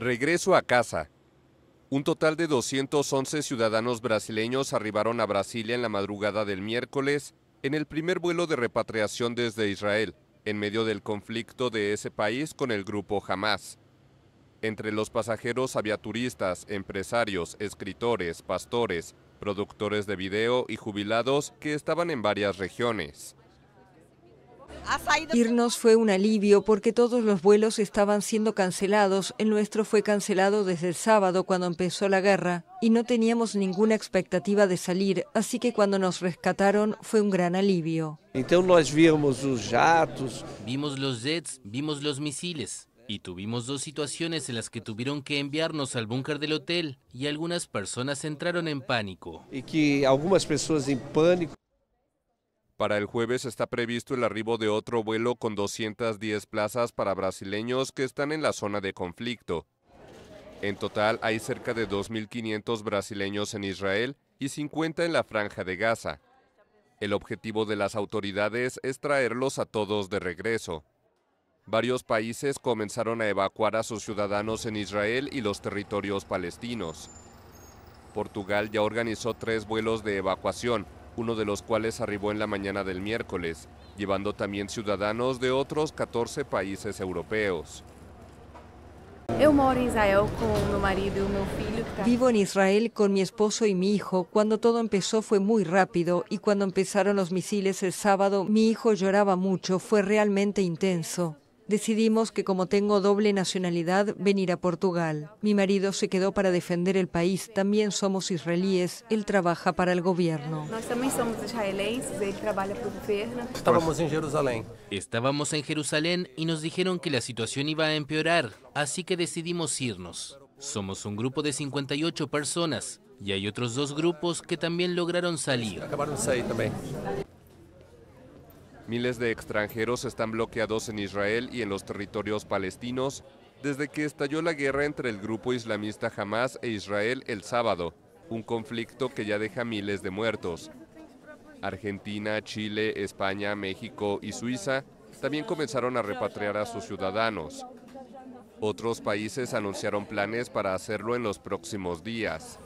Regreso a casa. Un total de 211 ciudadanos brasileños arribaron a Brasilia en la madrugada del miércoles en el primer vuelo de repatriación desde Israel, en medio del conflicto de ese país con el grupo Hamas. Entre los pasajeros había turistas, empresarios, escritores, pastores, productores de video y jubilados que estaban en varias regiones. Irnos fue un alivio porque todos los vuelos estaban siendo cancelados. El nuestro fue cancelado desde el sábado cuando empezó la guerra y no teníamos ninguna expectativa de salir, así que cuando nos rescataron fue un gran alivio. Entonces vimos los Vimos los jets, vimos los misiles. Y tuvimos dos situaciones en las que tuvieron que enviarnos al búnker del hotel y algunas personas entraron en pánico. Y e que algunas personas en em pánico. Para el jueves está previsto el arribo de otro vuelo con 210 plazas para brasileños que están en la zona de conflicto. En total hay cerca de 2.500 brasileños en Israel y 50 en la franja de Gaza. El objetivo de las autoridades es traerlos a todos de regreso. Varios países comenzaron a evacuar a sus ciudadanos en Israel y los territorios palestinos. Portugal ya organizó tres vuelos de evacuación, uno de los cuales arribó en la mañana del miércoles, llevando también ciudadanos de otros 14 países europeos. Vivo en Israel con mi esposo y mi hijo. Cuando todo empezó fue muy rápido y cuando empezaron los misiles el sábado, mi hijo lloraba mucho. Fue realmente intenso. Decidimos que como tengo doble nacionalidad, venir a Portugal. Mi marido se quedó para defender el país, también somos israelíes, él trabaja para el gobierno. Estábamos en Jerusalén. Estábamos en Jerusalén y nos dijeron que la situación iba a empeorar, así que decidimos irnos. Somos un grupo de 58 personas y hay otros dos grupos que también lograron salir. Miles de extranjeros están bloqueados en Israel y en los territorios palestinos desde que estalló la guerra entre el grupo islamista Hamas e Israel el sábado, un conflicto que ya deja miles de muertos. Argentina, Chile, España, México y Suiza también comenzaron a repatriar a sus ciudadanos. Otros países anunciaron planes para hacerlo en los próximos días.